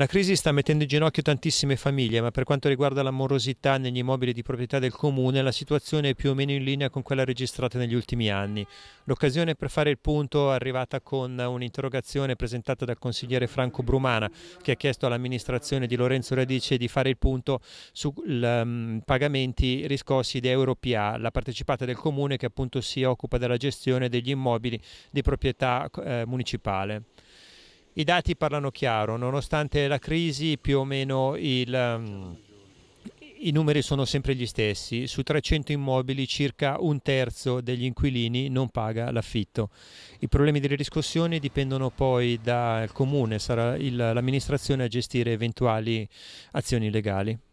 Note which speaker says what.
Speaker 1: La crisi sta mettendo in ginocchio tantissime famiglie, ma per quanto riguarda la morosità negli immobili di proprietà del comune, la situazione è più o meno in linea con quella registrata negli ultimi anni. L'occasione per fare il punto è arrivata con un'interrogazione presentata dal consigliere Franco Brumana, che ha chiesto all'amministrazione di Lorenzo Radice di fare il punto sui um, mm, pagamenti riscossi da Europia, la partecipata del comune che appunto si occupa della gestione degli immobili di proprietà eh, municipale. I dati parlano chiaro, nonostante la crisi più o meno il, um, i numeri sono sempre gli stessi, su 300 immobili circa un terzo degli inquilini non paga l'affitto. I problemi delle riscossioni dipendono poi dal comune, sarà l'amministrazione a gestire eventuali azioni legali.